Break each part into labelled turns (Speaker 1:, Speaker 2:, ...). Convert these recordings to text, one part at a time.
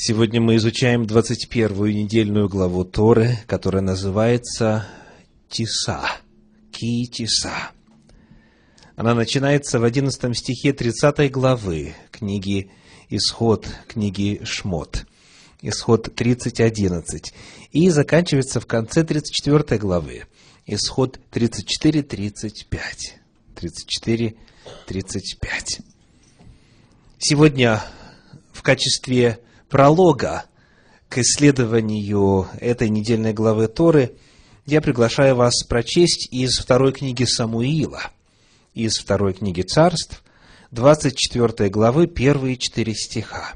Speaker 1: Сегодня мы изучаем 21-ю недельную главу Торы, которая называется Тиса, Ки-Тиса. Она начинается в 11 стихе 30 главы книги Исход, книги Шмот. Исход 30.11. И заканчивается в конце 34 главы. Исход 34.35. 34.35. Сегодня в качестве пролога к исследованию этой недельной главы Торы, я приглашаю вас прочесть из второй книги Самуила, из второй книги Царств, 24 главы, первые четыре стиха.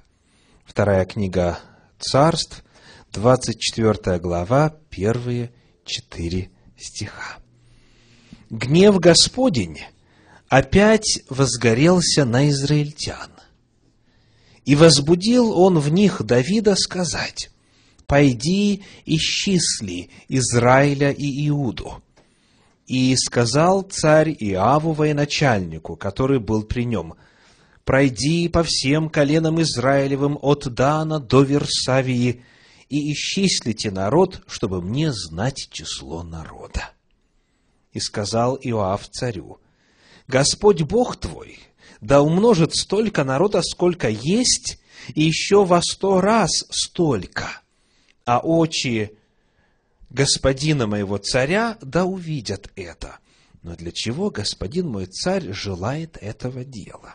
Speaker 1: Вторая книга Царств, 24 глава, первые четыре стиха. «Гнев Господень опять возгорелся на израильтян, и возбудил он в них Давида сказать, «Пойди, и исчисли Израиля и Иуду». И сказал царь Иаву военачальнику, который был при нем, «Пройди по всем коленам Израилевым от Дана до Версавии, и исчислите народ, чтобы мне знать число народа». И сказал Иоав царю, «Господь Бог твой, да умножит столько народа, сколько есть, и еще во сто раз столько. А очи господина моего царя да увидят это. Но для чего господин мой царь желает этого дела?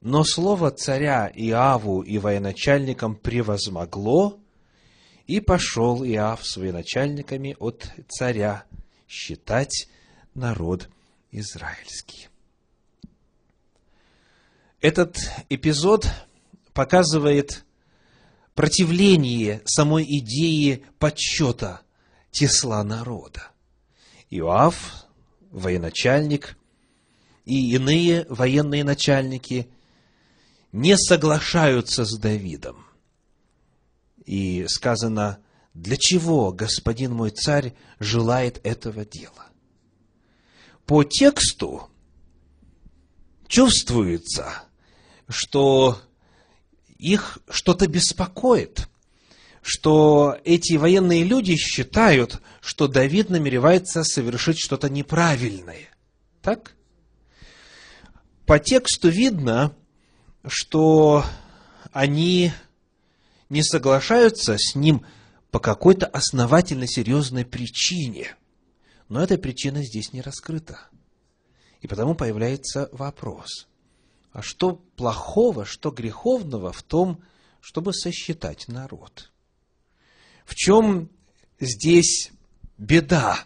Speaker 1: Но слово царя Иаву и военачальникам превозмогло, и пошел Иав с военачальниками от царя считать народ израильский. Этот эпизод показывает противление самой идеи подсчета тесла народа. Иоав, военачальник, и иные военные начальники не соглашаются с Давидом. И сказано, для чего господин мой царь желает этого дела? По тексту чувствуется – что их что-то беспокоит, что эти военные люди считают, что Давид намеревается совершить что-то неправильное. Так? По тексту видно, что они не соглашаются с ним по какой-то основательно серьезной причине. Но эта причина здесь не раскрыта. И потому появляется вопрос. А что плохого, что греховного в том, чтобы сосчитать народ? В чем здесь беда?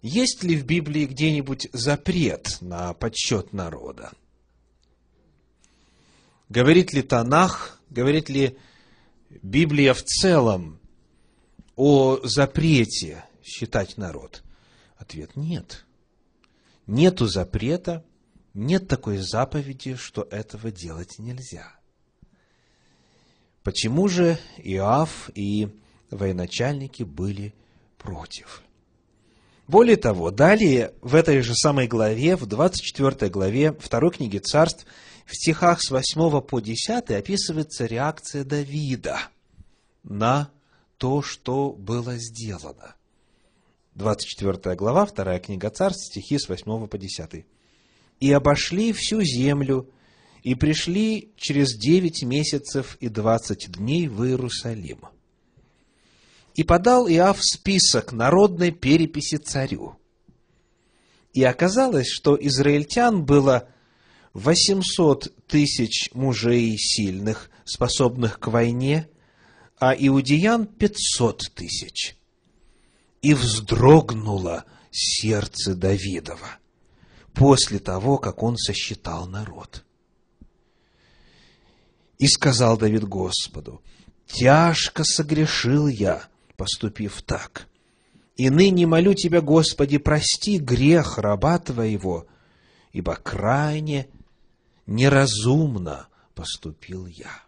Speaker 1: Есть ли в Библии где-нибудь запрет на подсчет народа? Говорит ли Танах, говорит ли Библия в целом о запрете считать народ? Ответ – нет. Нету запрета нет такой заповеди, что этого делать нельзя. Почему же Иоав и военачальники были против? Более того, далее в этой же самой главе, в 24 главе второй книги царств, в стихах с 8 по 10 описывается реакция Давида на то, что было сделано. 24 глава, вторая книга царств, стихи с 8 по 10 и обошли всю землю, и пришли через девять месяцев и двадцать дней в Иерусалим. И подал Иав список народной переписи царю. И оказалось, что израильтян было восемьсот тысяч мужей сильных, способных к войне, а иудеян пятьсот тысяч. И вздрогнуло сердце Давидова после того, как он сосчитал народ. И сказал Давид Господу, «Тяжко согрешил я, поступив так. И ныне молю Тебя, Господи, прости грех раба Твоего, ибо крайне неразумно поступил я».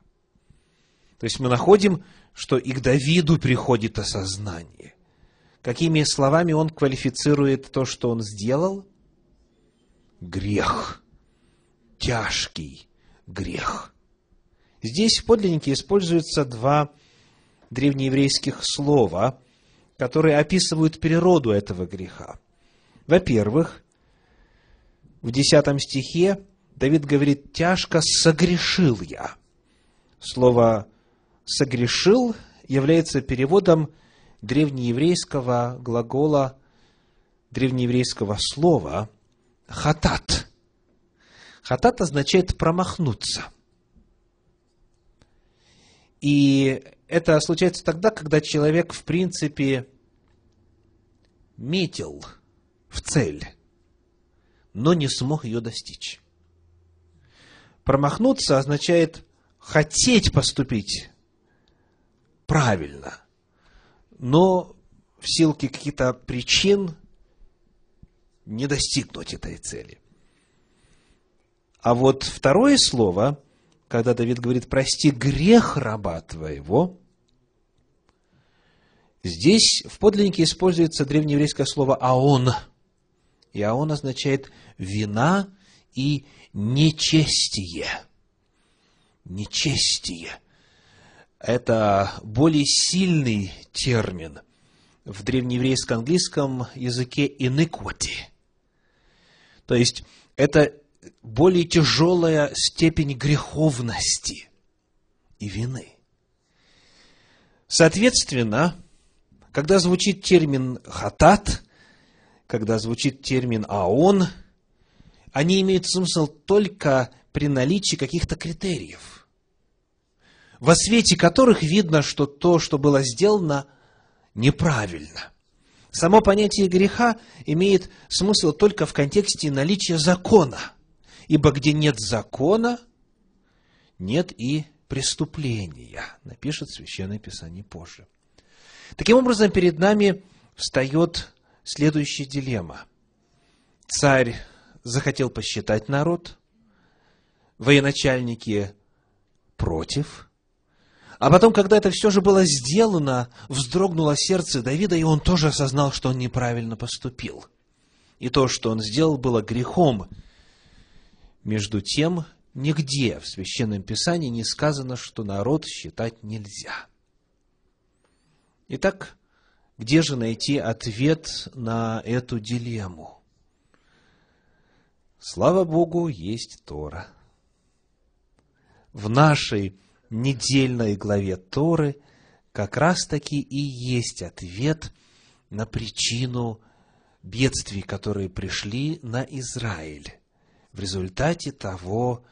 Speaker 1: То есть мы находим, что и к Давиду приходит осознание. Какими словами он квалифицирует то, что он сделал – грех, тяжкий грех. Здесь в подлиннике используются два древнееврейских слова, которые описывают природу этого греха. Во-первых, в десятом стихе Давид говорит, «Тяжко согрешил я». Слово «согрешил» является переводом древнееврейского глагола, древнееврейского слова – хатат. Хатат означает промахнуться. И это случается тогда, когда человек, в принципе, метил в цель, но не смог ее достичь. Промахнуться означает хотеть поступить правильно, но в силке каких-то причин не достигнуть этой цели. А вот второе слово, когда Давид говорит «прости грех раба твоего», здесь в подлиннике используется древнееврейское слово «аон». И «аон» означает «вина» и «нечестие». «Нечестие» – это более сильный термин – в древнееврейско-английском языке iniquity – то есть это более тяжелая степень греховности и вины. Соответственно, когда звучит термин «хатат», когда звучит термин «аон», они имеют смысл только при наличии каких-то критериев, во свете которых видно, что то, что было сделано, неправильно. Само понятие греха имеет смысл только в контексте наличия закона. Ибо где нет закона, нет и преступления, напишет Священное Писание позже. Таким образом, перед нами встает следующая дилемма. Царь захотел посчитать народ, военачальники против – а потом, когда это все же было сделано, вздрогнуло сердце Давида, и он тоже осознал, что он неправильно поступил. И то, что он сделал, было грехом. Между тем, нигде в Священном Писании не сказано, что народ считать нельзя. Итак, где же найти ответ на эту дилемму? Слава Богу, есть Тора. В нашей недельной главе Торы как раз-таки и есть ответ на причину бедствий, которые пришли на Израиль в результате того,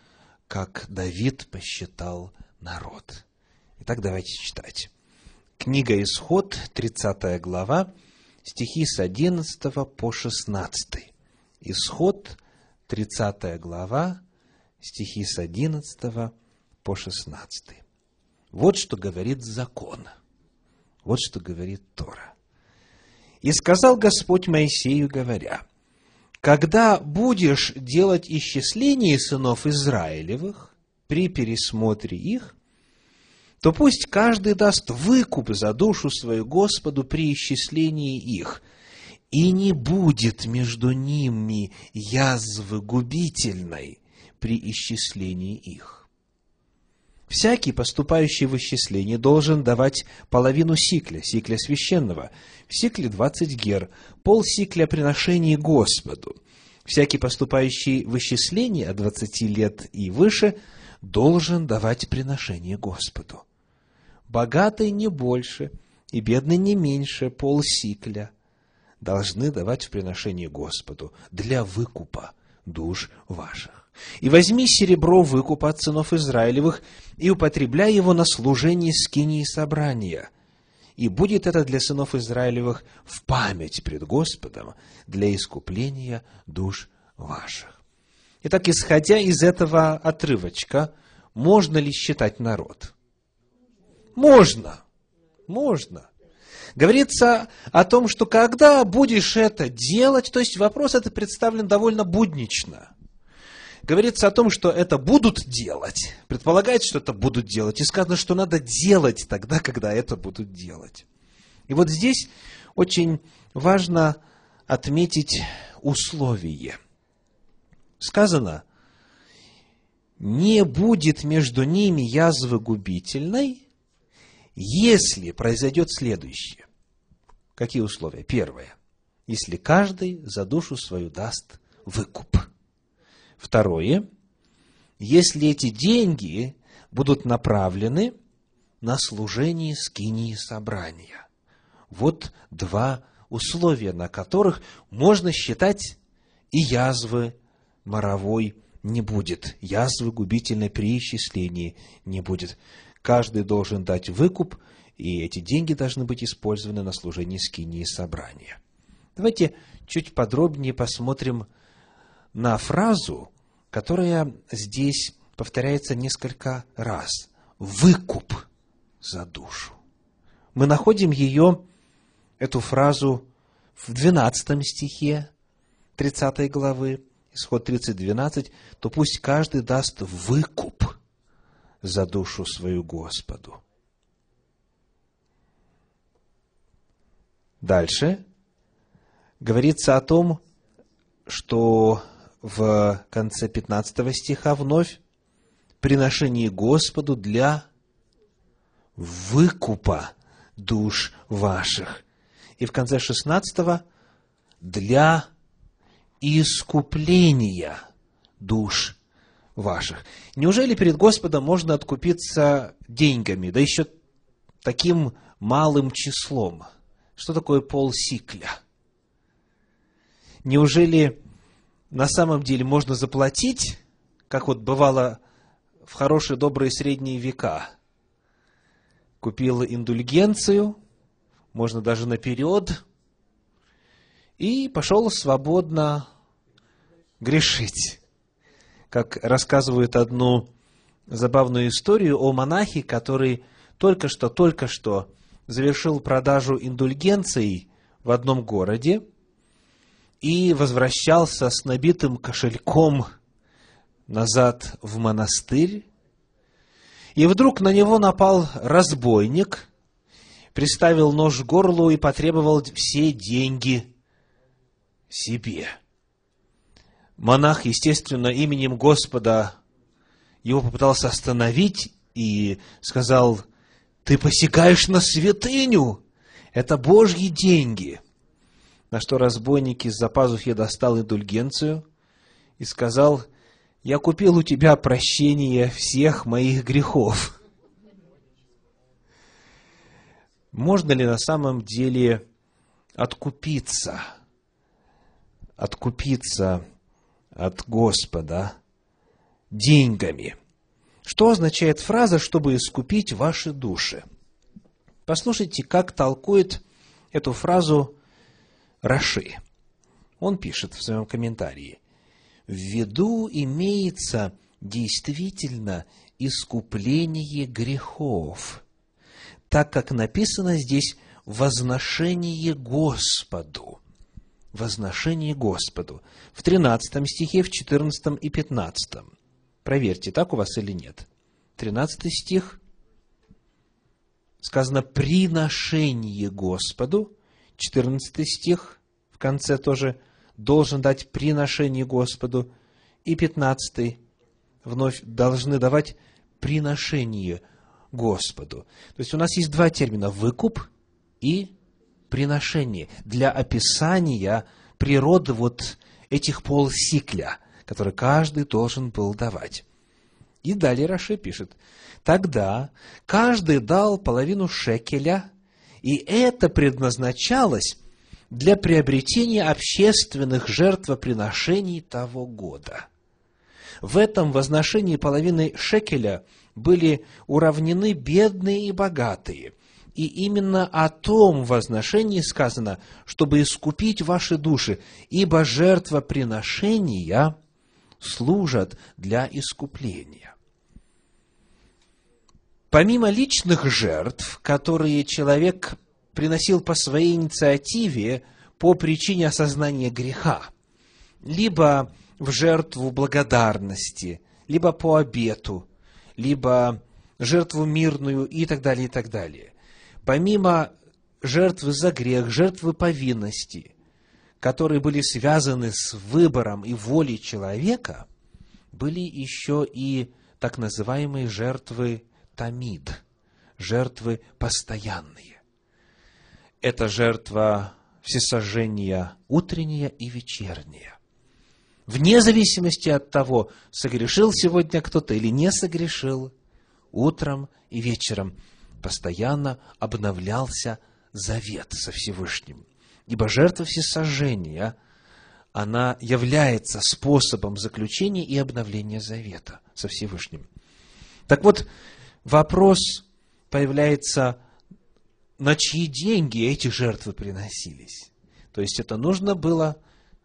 Speaker 1: как Давид посчитал народ. Итак, давайте читать. Книга Исход, 30 глава, стихи с 11 по 16. Исход, 30 глава, стихи с 11 по 16. Вот что говорит закон. Вот что говорит Тора. «И сказал Господь Моисею, говоря, «Когда будешь делать исчисление сынов Израилевых при пересмотре их, то пусть каждый даст выкуп за душу свою Господу при исчислении их, и не будет между ними язвы губительной при исчислении их». Всякий, поступающий в исчисление, должен давать половину сикля, сикля священного, в сикле двадцать гер, пол сикля приношений Господу. Всякий, поступающий в исчисление от двадцати лет и выше, должен давать приношение Господу. Богатый не больше и бедный не меньше пол сикля должны давать в приношение Господу для выкупа душ ваших. И возьми серебро выкупа от сынов Израилевых, и употребляй его на служение скинии собрания. И будет это для сынов Израилевых в память пред Господом, для искупления душ ваших. Итак, исходя из этого отрывочка, можно ли считать народ? Можно. Можно. Говорится о том, что когда будешь это делать, то есть вопрос это представлен довольно буднично – говорится о том, что это будут делать. Предполагается, что это будут делать. И сказано, что надо делать тогда, когда это будут делать. И вот здесь очень важно отметить условие. Сказано, не будет между ними язвы губительной, если произойдет следующее. Какие условия? Первое. Если каждый за душу свою даст выкуп. Второе, если эти деньги будут направлены на служение скинии собрания. Вот два условия, на которых можно считать и язвы моровой не будет, язвы губительной при исчислении не будет. Каждый должен дать выкуп, и эти деньги должны быть использованы на служение скинии собрания. Давайте чуть подробнее посмотрим на фразу, которая здесь повторяется несколько раз. Выкуп за душу. Мы находим ее, эту фразу, в 12 стихе 30 главы, исход 30.12, то пусть каждый даст выкуп за душу свою Господу. Дальше говорится о том, что в конце 15 стиха вновь приношение Господу для выкупа душ ваших. И в конце 16 для искупления душ ваших. Неужели перед Господом можно откупиться деньгами, да еще таким малым числом? Что такое полсикля? Неужели на самом деле можно заплатить, как вот бывало в хорошие, добрые средние века. Купила индульгенцию, можно даже наперед, и пошел свободно грешить. Как рассказывают одну забавную историю о монахе, который только что, только что завершил продажу индульгенций в одном городе, и возвращался с набитым кошельком назад в монастырь, и вдруг на него напал разбойник, приставил нож к горлу и потребовал все деньги себе. Монах, естественно, именем Господа его попытался остановить и сказал, «Ты посекаешь на святыню! Это Божьи деньги!» На что разбойник из-за пазухи достал индульгенцию и сказал, «Я купил у тебя прощение всех моих грехов». Можно ли на самом деле откупиться, откупиться от Господа деньгами? Что означает фраза «чтобы искупить ваши души»? Послушайте, как толкует эту фразу Раши. Он пишет в своем комментарии, в виду имеется действительно искупление грехов, так как написано здесь возношение Господу. Возношение Господу. В 13 стихе, в 14 и 15. Проверьте, так у вас или нет. 13 стих. Сказано «приношение Господу», 14 стих, в конце тоже, должен дать приношение Господу, и 15 вновь должны давать приношение Господу. То есть у нас есть два термина – выкуп и приношение для описания природы вот этих полсикля, которые каждый должен был давать. И далее Раши пишет, «Тогда каждый дал половину шекеля и это предназначалось для приобретения общественных жертвоприношений того года. В этом возношении половины шекеля были уравнены бедные и богатые. И именно о том возношении сказано, чтобы искупить ваши души, ибо жертвоприношения служат для искупления. Помимо личных жертв, которые человек приносил по своей инициативе по причине осознания греха, либо в жертву благодарности, либо по обету, либо жертву мирную и так далее, и так далее. Помимо жертвы за грех, жертвы повинности, которые были связаны с выбором и волей человека, были еще и так называемые жертвы тамид, жертвы постоянные. Это жертва всесожжения утренняя и вечерняя. Вне зависимости от того, согрешил сегодня кто-то или не согрешил, утром и вечером постоянно обновлялся завет со Всевышним. Ибо жертва всесожжения, она является способом заключения и обновления завета со Всевышним. Так вот, вопрос появляется, на чьи деньги эти жертвы приносились. То есть это нужно было,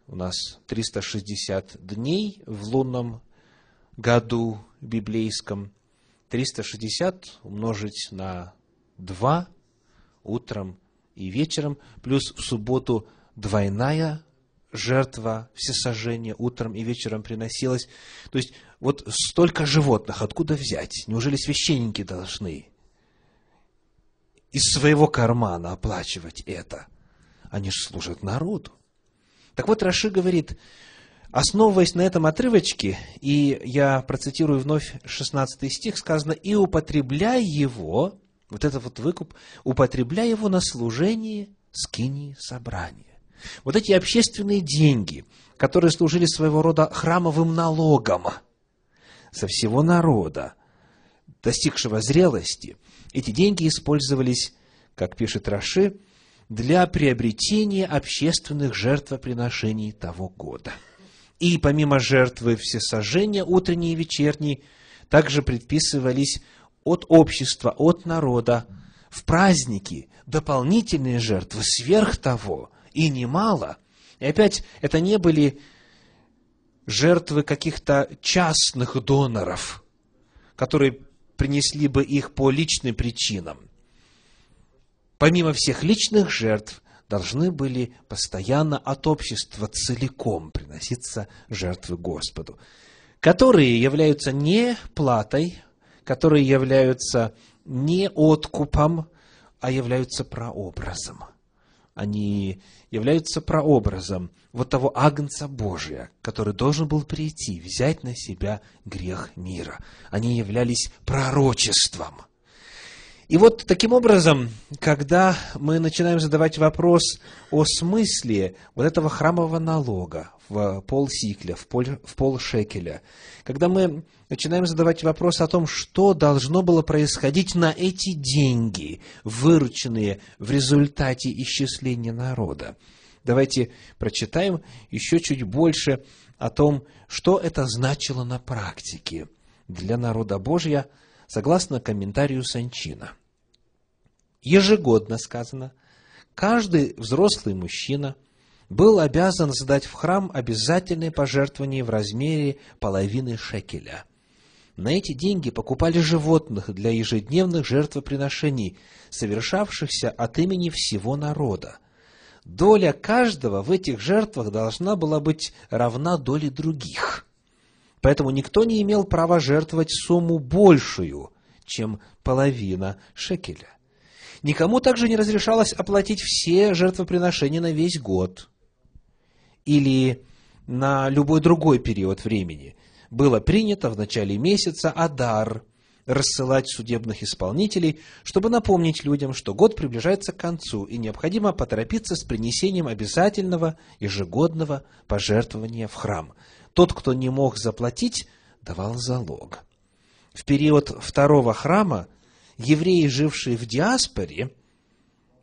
Speaker 1: у нас 360 дней в лунном году библейском, 360 умножить на 2 утром и вечером, плюс в субботу двойная жертва всесожжения утром и вечером приносилась. То есть вот столько животных откуда взять? Неужели священники должны из своего кармана оплачивать это? Они же служат народу. Так вот, Раши говорит, основываясь на этом отрывочке, и я процитирую вновь 16 стих, сказано, «И употребляй его, вот этот вот выкуп, употребляй его на служение скинии собрания». Вот эти общественные деньги, которые служили своего рода храмовым налогом – со всего народа, достигшего зрелости, эти деньги использовались, как пишет Раши, для приобретения общественных жертвоприношений того года. И помимо жертвы всесожжения, утренней и вечерней, также предписывались от общества, от народа, в праздники дополнительные жертвы сверх того, и немало. И опять, это не были жертвы каких-то частных доноров, которые принесли бы их по личным причинам. Помимо всех личных жертв, должны были постоянно от общества целиком приноситься жертвы Господу, которые являются не платой, которые являются не откупом, а являются прообразом – они являются прообразом вот того Агнца Божия, который должен был прийти, взять на себя грех мира. Они являлись пророчеством – и вот таким образом, когда мы начинаем задавать вопрос о смысле вот этого храмового налога в полсикля, в, пол, в полшекеля, когда мы начинаем задавать вопрос о том, что должно было происходить на эти деньги, вырученные в результате исчисления народа, давайте прочитаем еще чуть больше о том, что это значило на практике для народа Божьего согласно комментарию Санчина. Ежегодно сказано, каждый взрослый мужчина был обязан сдать в храм обязательные пожертвования в размере половины шекеля. На эти деньги покупали животных для ежедневных жертвоприношений, совершавшихся от имени всего народа. Доля каждого в этих жертвах должна была быть равна доле других – Поэтому никто не имел права жертвовать сумму большую, чем половина шекеля. Никому также не разрешалось оплатить все жертвоприношения на весь год или на любой другой период времени. Было принято в начале месяца Адар рассылать судебных исполнителей, чтобы напомнить людям, что год приближается к концу и необходимо поторопиться с принесением обязательного ежегодного пожертвования в храм. Тот, кто не мог заплатить, давал залог. В период второго храма евреи, жившие в диаспоре,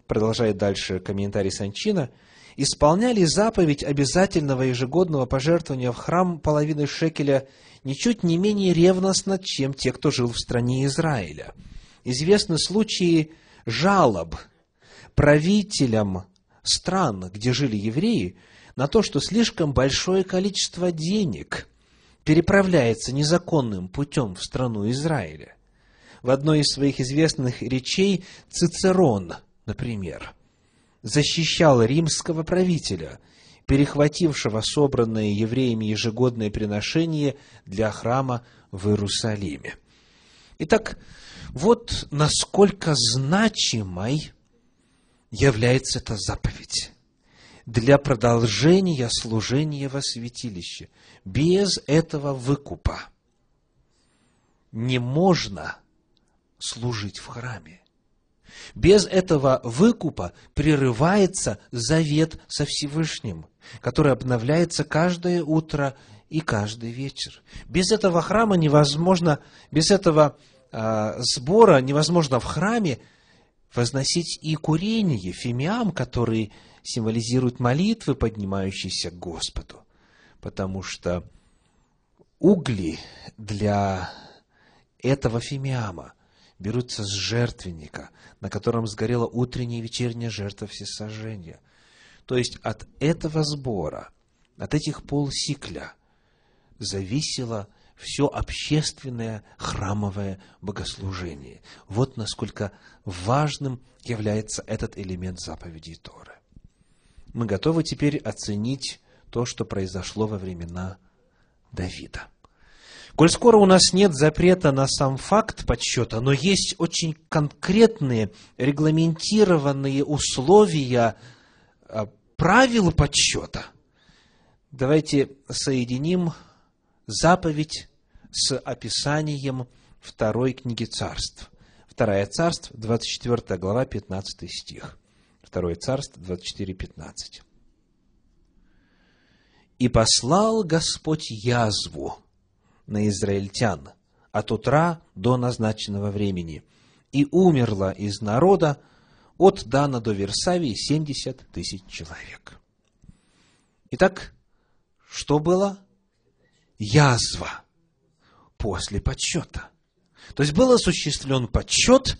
Speaker 1: продолжает дальше комментарий Санчина, исполняли заповедь обязательного ежегодного пожертвования в храм половины шекеля ничуть не менее ревностно, чем те, кто жил в стране Израиля. Известны случаи жалоб правителям стран, где жили евреи, на то, что слишком большое количество денег переправляется незаконным путем в страну Израиля. В одной из своих известных речей Цицерон, например, защищал римского правителя, перехватившего собранное евреями ежегодное приношение для храма в Иерусалиме. Итак, вот насколько значимой является эта заповедь для продолжения служения во святилище. Без этого выкупа не можно служить в храме. Без этого выкупа прерывается завет со Всевышним, который обновляется каждое утро и каждый вечер. Без этого храма невозможно, без этого э, сбора невозможно в храме возносить и курение фимиам, который символизирует молитвы, поднимающиеся к Господу. Потому что угли для этого фимиама берутся с жертвенника, на котором сгорела утренняя и вечерняя жертва всесожжения. То есть от этого сбора, от этих полсикля зависело все общественное храмовое богослужение. Вот насколько важным является этот элемент заповеди Торы мы готовы теперь оценить то, что произошло во времена Давида. Коль скоро у нас нет запрета на сам факт подсчета, но есть очень конкретные, регламентированные условия а, правил подсчета, давайте соединим заповедь с описанием второй книги царств. Вторая царств, 24 глава, 15 стих. Второе царство 24.15. «И послал Господь язву на израильтян от утра до назначенного времени, и умерло из народа от Дана до Версавии 70 тысяч человек». Итак, что было? Язва после подсчета. То есть был осуществлен подсчет,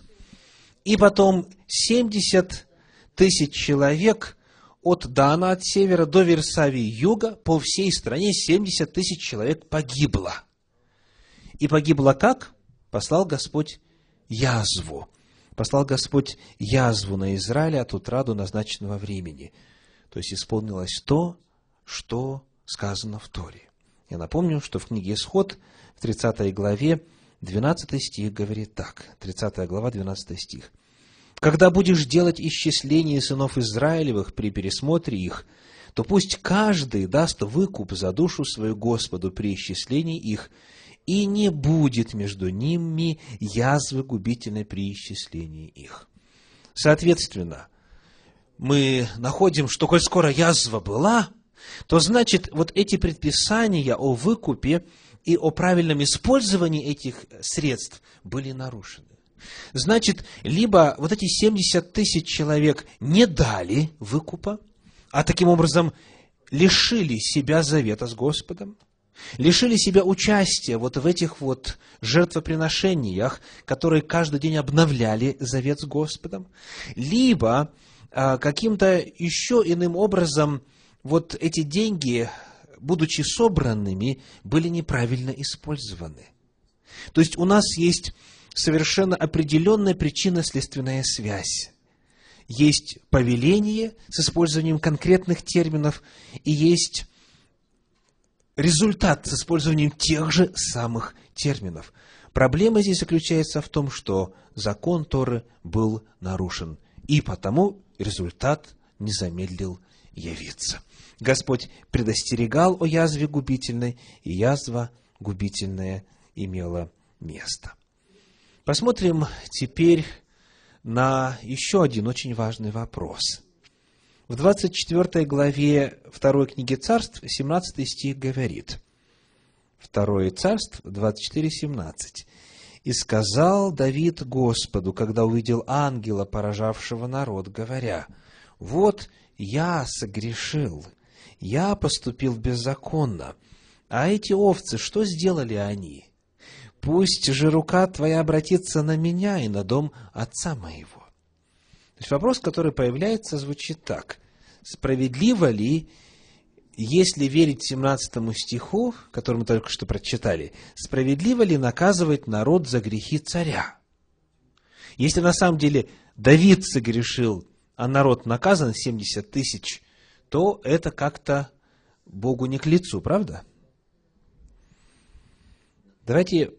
Speaker 1: и потом 70 тысяч человек от Дана, от севера до Версавии юга, по всей стране 70 тысяч человек погибло. И погибло как? Послал Господь язву. Послал Господь язву на Израиле от утра до назначенного времени. То есть исполнилось то, что сказано в Торе. Я напомню, что в книге «Исход» в 30 главе 12 стих говорит так. 30 глава, 12 стих. Когда будешь делать исчисление сынов Израилевых при пересмотре их, то пусть каждый даст выкуп за душу свою Господу при исчислении их, и не будет между ними язвы губительной при исчислении их. Соответственно, мы находим, что коль скоро язва была, то значит, вот эти предписания о выкупе и о правильном использовании этих средств были нарушены. Значит, либо вот эти 70 тысяч человек не дали выкупа, а таким образом лишили себя завета с Господом, лишили себя участия вот в этих вот жертвоприношениях, которые каждый день обновляли завет с Господом, либо а, каким-то еще иным образом вот эти деньги, будучи собранными, были неправильно использованы. То есть у нас есть совершенно определенная причинно-следственная связь. Есть повеление с использованием конкретных терминов, и есть результат с использованием тех же самых терминов. Проблема здесь заключается в том, что закон Торы был нарушен, и потому результат не замедлил явиться. Господь предостерегал о язве губительной, и язва губительная имела место. Посмотрим теперь на еще один очень важный вопрос. В 24 главе 2 книги Царств 17 стих говорит. 2 Царств 24, 17. «И сказал Давид Господу, когда увидел ангела, поражавшего народ, говоря, «Вот я согрешил, я поступил беззаконно, а эти овцы, что сделали они?» пусть же рука твоя обратится на меня и на дом отца моего. То есть вопрос, который появляется, звучит так. Справедливо ли, если верить 17 стиху, который мы только что прочитали, справедливо ли наказывать народ за грехи царя? Если на самом деле Давид согрешил, а народ наказан 70 тысяч, то это как-то Богу не к лицу, правда? Давайте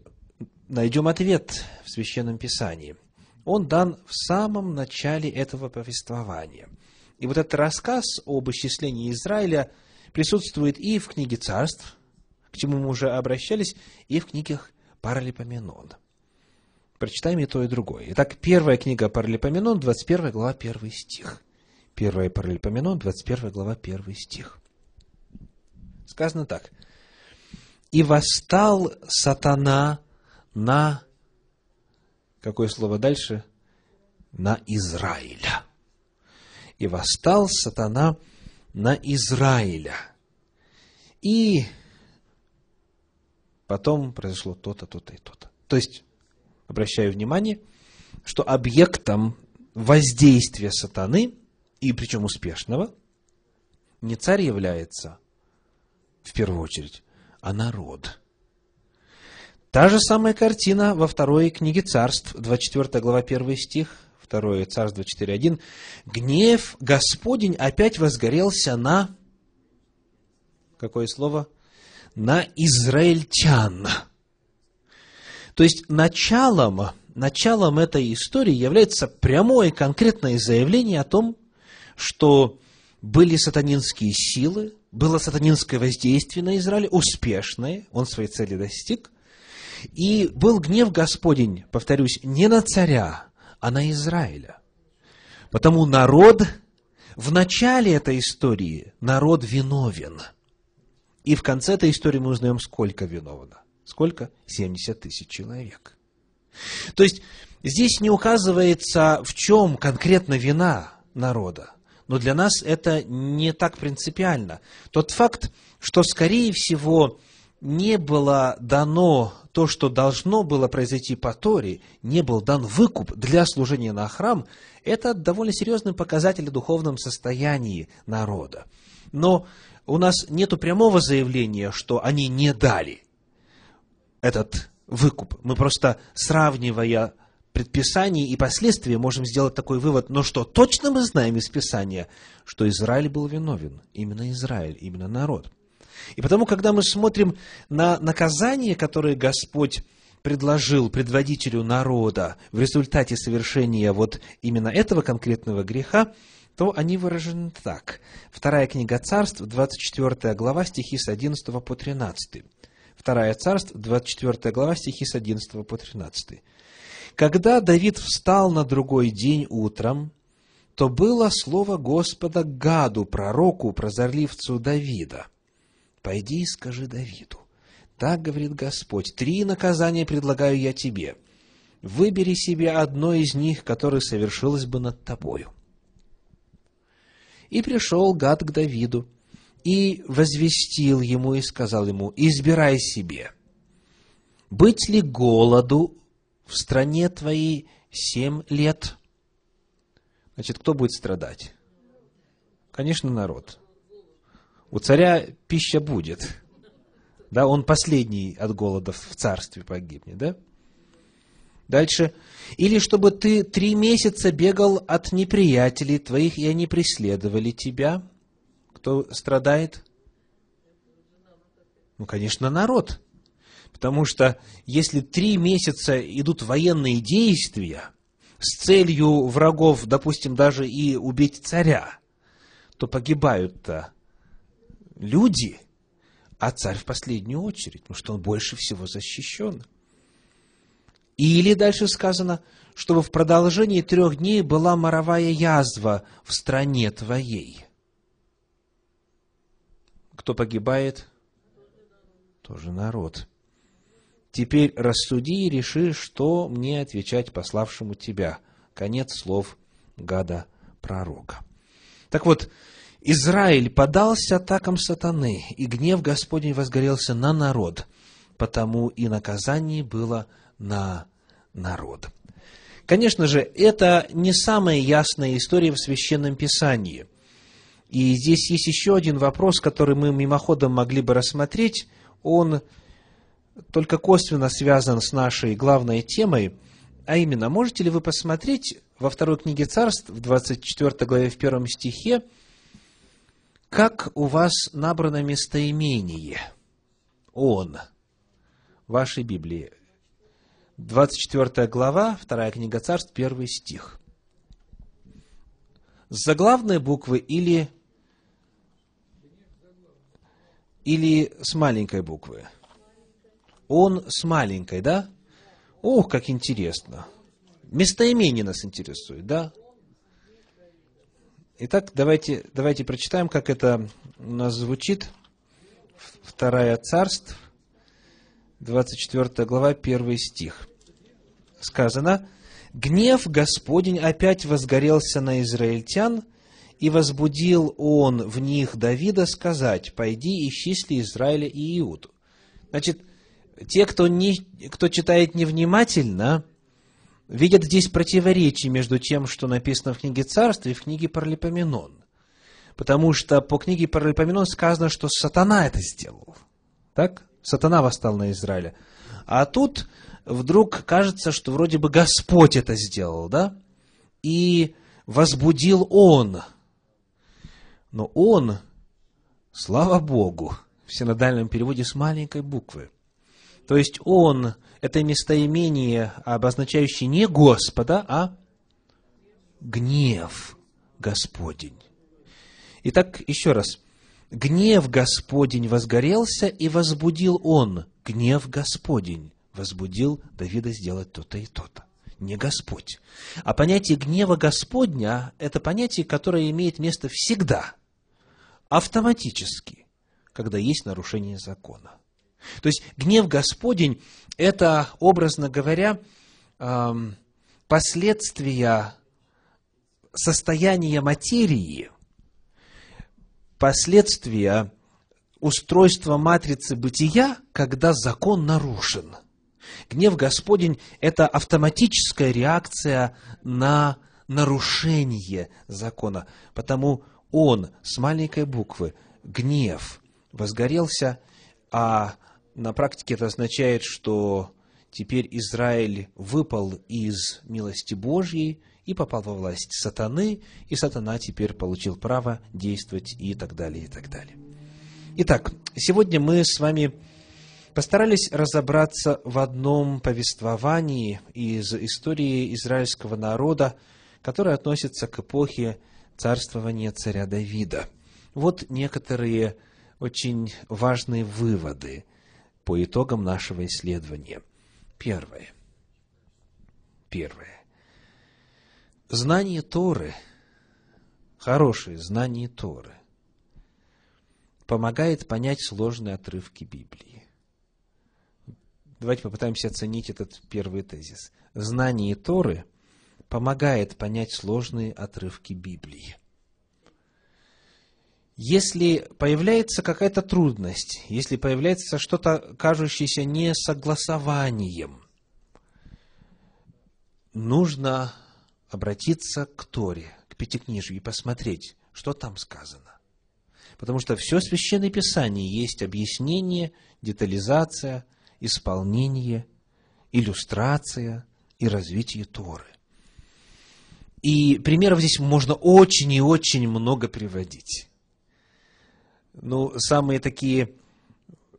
Speaker 1: найдем ответ в Священном Писании. Он дан в самом начале этого повествования. И вот этот рассказ об исчислении Израиля присутствует и в книге царств, к чему мы уже обращались, и в книгах Паралипоменон. Прочитаем и то, и другое. Итак, первая книга Паралипоменон, 21 глава, 1 стих. Первая Паралипоменон, 21 глава, 1 стих. Сказано так. «И восстал сатана на, какое слово дальше? На Израиля. И восстал сатана на Израиля. И потом произошло то-то, то-то и то-то. То есть, обращаю внимание, что объектом воздействия сатаны, и причем успешного, не царь является в первую очередь, а народ – Та же самая картина во второй книге царств, 24 глава, 1 стих, 2 царство 4.1. Гнев Господень опять возгорелся на... Какое слово? На израильтян. То есть началом, началом этой истории является прямое конкретное заявление о том, что были сатанинские силы, было сатанинское воздействие на Израиль, успешное, он своей цели достиг, и был гнев Господень, повторюсь, не на царя, а на Израиля. Потому народ, в начале этой истории народ виновен. И в конце этой истории мы узнаем, сколько виновно. Сколько? 70 тысяч человек. То есть, здесь не указывается, в чем конкретно вина народа. Но для нас это не так принципиально. Тот факт, что, скорее всего, не было дано то, что должно было произойти по Торе, не был дан выкуп для служения на храм, это довольно серьезный показатель о духовном состоянии народа. Но у нас нет прямого заявления, что они не дали этот выкуп. Мы просто, сравнивая предписание и последствия, можем сделать такой вывод, но что точно мы знаем из Писания, что Израиль был виновен, именно Израиль, именно народ. И потому, когда мы смотрим на наказание, которое Господь предложил предводителю народа в результате совершения вот именно этого конкретного греха, то они выражены так. Вторая книга Царств, 24 глава, стихи с 11 по 13. Вторая Царств, 24 глава, стихи с 11 по 13. «Когда Давид встал на другой день утром, то было слово Господа Гаду, пророку, прозорливцу Давида. «Пойди и скажи Давиду, так говорит Господь, три наказания предлагаю я тебе. Выбери себе одно из них, которое совершилось бы над тобою». И пришел гад к Давиду, и возвестил ему и сказал ему, «Избирай себе, быть ли голоду в стране твоей семь лет?» Значит, кто будет страдать? Конечно, народ у царя пища будет. Да, он последний от голода в царстве погибнет, да? Дальше. Или чтобы ты три месяца бегал от неприятелей твоих, и они преследовали тебя. Кто страдает? Ну, конечно, народ. Потому что если три месяца идут военные действия с целью врагов, допустим, даже и убить царя, то погибают-то люди, а царь в последнюю очередь, потому что он больше всего защищен. Или дальше сказано, чтобы в продолжении трех дней была моровая язва в стране твоей. Кто погибает? Тоже народ. Теперь рассуди и реши, что мне отвечать пославшему тебя. Конец слов гада пророка. Так вот, Израиль подался атакам сатаны, и гнев Господень возгорелся на народ, потому и наказание было на народ. Конечно же, это не самая ясная история в Священном Писании. И здесь есть еще один вопрос, который мы мимоходом могли бы рассмотреть. Он только косвенно связан с нашей главной темой, а именно, можете ли вы посмотреть во второй книге царств, в 24 главе, в первом стихе, как у вас набрано местоимение «он» в вашей Библии? 24 глава, 2 книга царств, 1 стих. Заглавные буквы или, или с маленькой буквы? Он с маленькой, да? Ох, как интересно. Местоимение нас интересует, да? Итак, давайте, давайте прочитаем, как это у нас звучит. Вторая царств, 24 глава, 1 стих. Сказано, «Гнев Господень опять возгорелся на израильтян, и возбудил он в них Давида сказать, «Пойди, исчисли Израиля и Иуду». Значит, те, кто, не, кто читает невнимательно – видят здесь противоречие между тем, что написано в книге Царства и в книге Паралипоменон. Потому что по книге Паралипоменон сказано, что сатана это сделал. Так? Сатана восстал на Израиле, А тут вдруг кажется, что вроде бы Господь это сделал, да? И возбудил Он. Но Он, слава Богу, в синодальном переводе с маленькой буквы – то есть он – это местоимение, обозначающее не Господа, а гнев Господень. Итак, еще раз. Гнев Господень возгорелся, и возбудил он. Гнев Господень возбудил Давида сделать то-то и то-то. Не Господь. А понятие гнева Господня – это понятие, которое имеет место всегда, автоматически, когда есть нарушение закона – то есть гнев Господень – это, образно говоря, последствия состояния материи, последствия устройства матрицы бытия, когда закон нарушен. Гнев Господень – это автоматическая реакция на нарушение закона, потому он с маленькой буквы, гнев, возгорелся, а на практике это означает, что теперь Израиль выпал из милости Божьей и попал во власть сатаны, и сатана теперь получил право действовать и так далее, и так далее. Итак, сегодня мы с вами постарались разобраться в одном повествовании из истории израильского народа, которое относится к эпохе царствования царя Давида. Вот некоторые очень важные выводы – по итогам нашего исследования. Первое. Первое. Знание Торы, хорошее знание Торы, помогает понять сложные отрывки Библии. Давайте попытаемся оценить этот первый тезис. Знание Торы помогает понять сложные отрывки Библии. Если появляется какая-то трудность, если появляется что-то, кажущееся несогласованием, нужно обратиться к Торе, к Пятикнижию и посмотреть, что там сказано. Потому что все Священное Писание есть объяснение, детализация, исполнение, иллюстрация и развитие Торы. И примеров здесь можно очень и очень много приводить ну, самые такие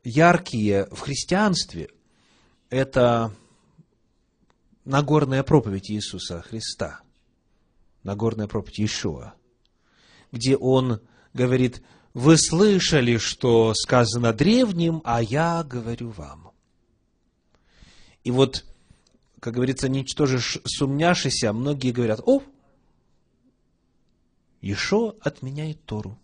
Speaker 1: яркие в христианстве – это Нагорная проповедь Иисуса Христа, Нагорная проповедь Иешуа, где Он говорит, «Вы слышали, что сказано древним, а я говорю вам». И вот, как говорится, ничтоже сумняшися, многие говорят, «О, Ешо отменяет Тору».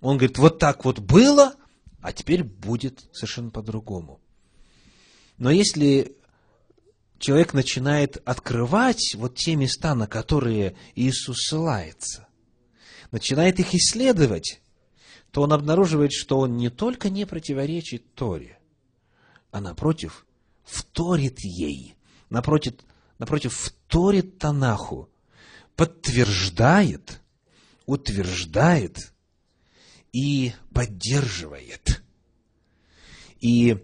Speaker 1: Он говорит, вот так вот было, а теперь будет совершенно по-другому. Но если человек начинает открывать вот те места, на которые Иисус ссылается, начинает их исследовать, то он обнаруживает, что он не только не противоречит Торе, а напротив, вторит ей, напротив, напротив вторит Танаху, подтверждает, утверждает и поддерживает. И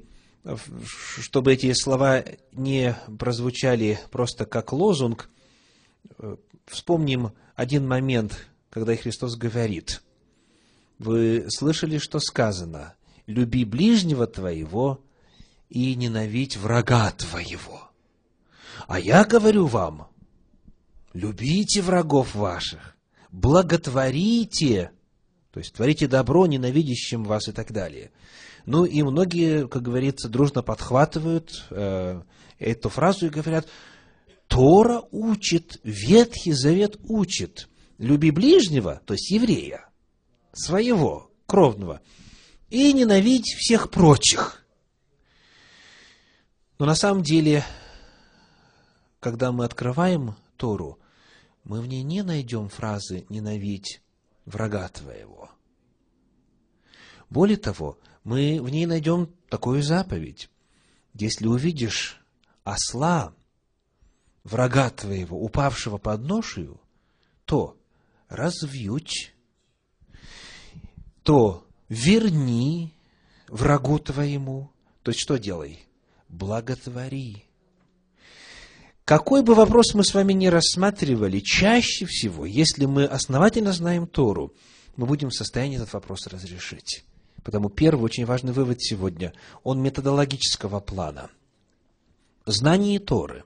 Speaker 1: чтобы эти слова не прозвучали просто как лозунг, э, вспомним один момент, когда Христос говорит, «Вы слышали, что сказано, люби ближнего твоего и ненавидь врага твоего. А я говорю вам, любите врагов ваших, благотворите то есть творите добро ненавидящим вас и так далее. Ну и многие, как говорится, дружно подхватывают э, эту фразу и говорят, Тора учит, Ветхий Завет учит, люби ближнего, то есть еврея, своего, кровного, и ненавидь всех прочих. Но на самом деле, когда мы открываем Тору, мы в ней не найдем фразы «ненавидь врага твоего. Более того, мы в ней найдем такую заповедь. Если увидишь осла, врага твоего, упавшего под ношию, то развьють, то верни врагу твоему, то что делай? Благотвори. Какой бы вопрос мы с вами ни рассматривали, чаще всего, если мы основательно знаем Тору, мы будем в состоянии этот вопрос разрешить. Потому первый очень важный вывод сегодня, он методологического плана. Знание Торы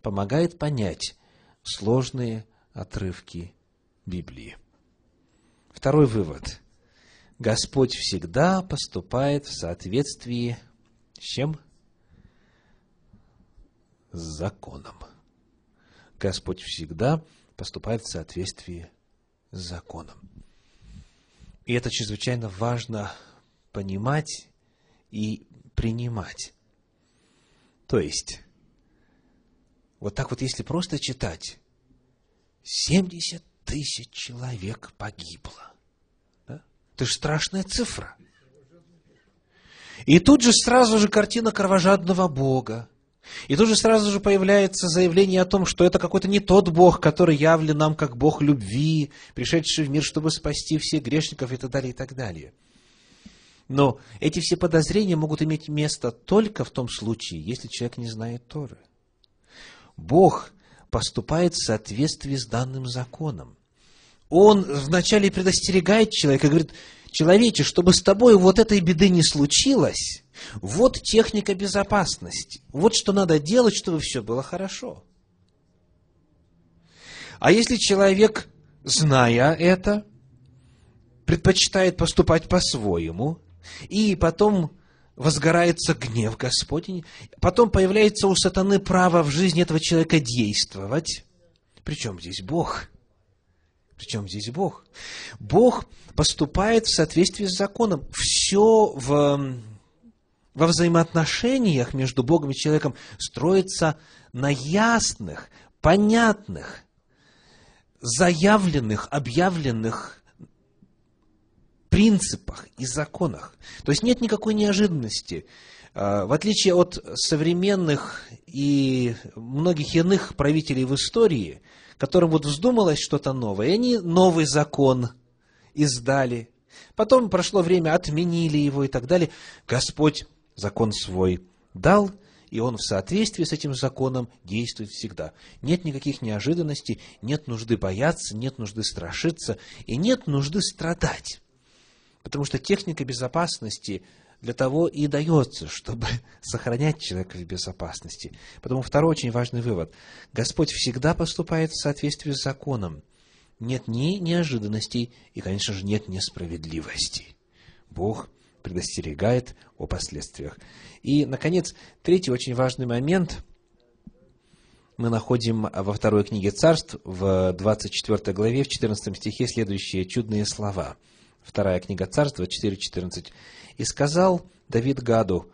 Speaker 1: помогает понять сложные отрывки Библии. Второй вывод. Господь всегда поступает в соответствии с чем? с законом. Господь всегда поступает в соответствии с законом. И это чрезвычайно важно понимать и принимать. То есть, вот так вот, если просто читать, 70 тысяч человек погибло. Да? Это же страшная цифра. И тут же сразу же картина кровожадного Бога. И тут же сразу же появляется заявление о том, что это какой-то не тот Бог, который явлен нам как Бог любви, пришедший в мир, чтобы спасти всех грешников и так далее, и так далее. Но эти все подозрения могут иметь место только в том случае, если человек не знает Торы. Бог поступает в соответствии с данным законом. Он вначале предостерегает человека, говорит, человече, чтобы с тобой вот этой беды не случилось, вот техника безопасности. Вот что надо делать, чтобы все было хорошо. А если человек, зная это, предпочитает поступать по-своему, и потом возгорается гнев Господень, потом появляется у сатаны право в жизни этого человека действовать. Причем здесь Бог? Причем здесь Бог? Бог поступает в соответствии с законом. Все в во взаимоотношениях между Богом и человеком строится на ясных, понятных, заявленных, объявленных принципах и законах. То есть нет никакой неожиданности. А, в отличие от современных и многих иных правителей в истории, которым вот вздумалось что-то новое, и они новый закон издали, потом прошло время, отменили его и так далее. Господь закон свой дал, и он в соответствии с этим законом действует всегда. Нет никаких неожиданностей, нет нужды бояться, нет нужды страшиться, и нет нужды страдать. Потому что техника безопасности для того и дается, чтобы сохранять человека в безопасности. Поэтому второй очень важный вывод. Господь всегда поступает в соответствии с законом. Нет ни неожиданностей и, конечно же, нет несправедливости. Бог предостерегает о последствиях. И, наконец, третий очень важный момент мы находим во второй книге царств, в 24 главе, в 14 стихе следующие чудные слова. Вторая книга Царств, царства, 4.14. «И сказал Давид Гаду,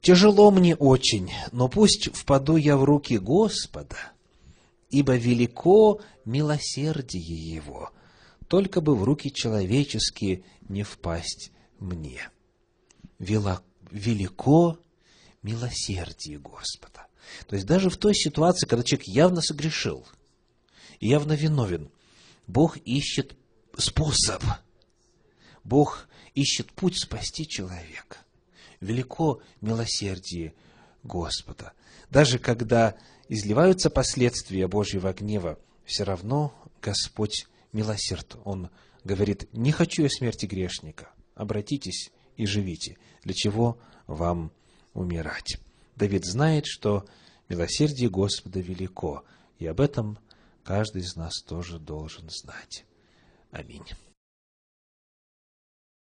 Speaker 1: «Тяжело мне очень, но пусть впаду я в руки Господа, ибо велико милосердие Его, только бы в руки человеческие не впасть мне» велико милосердие Господа. То есть даже в той ситуации, когда человек явно согрешил явно виновен, Бог ищет способ, Бог ищет путь спасти человека. Велико милосердие Господа. Даже когда изливаются последствия Божьего гнева, все равно Господь милосерд. Он говорит, не хочу я смерти грешника, обратитесь и живите. Для чего вам умирать? Давид знает, что милосердие Господа велико, и об этом каждый из нас тоже должен знать. Аминь.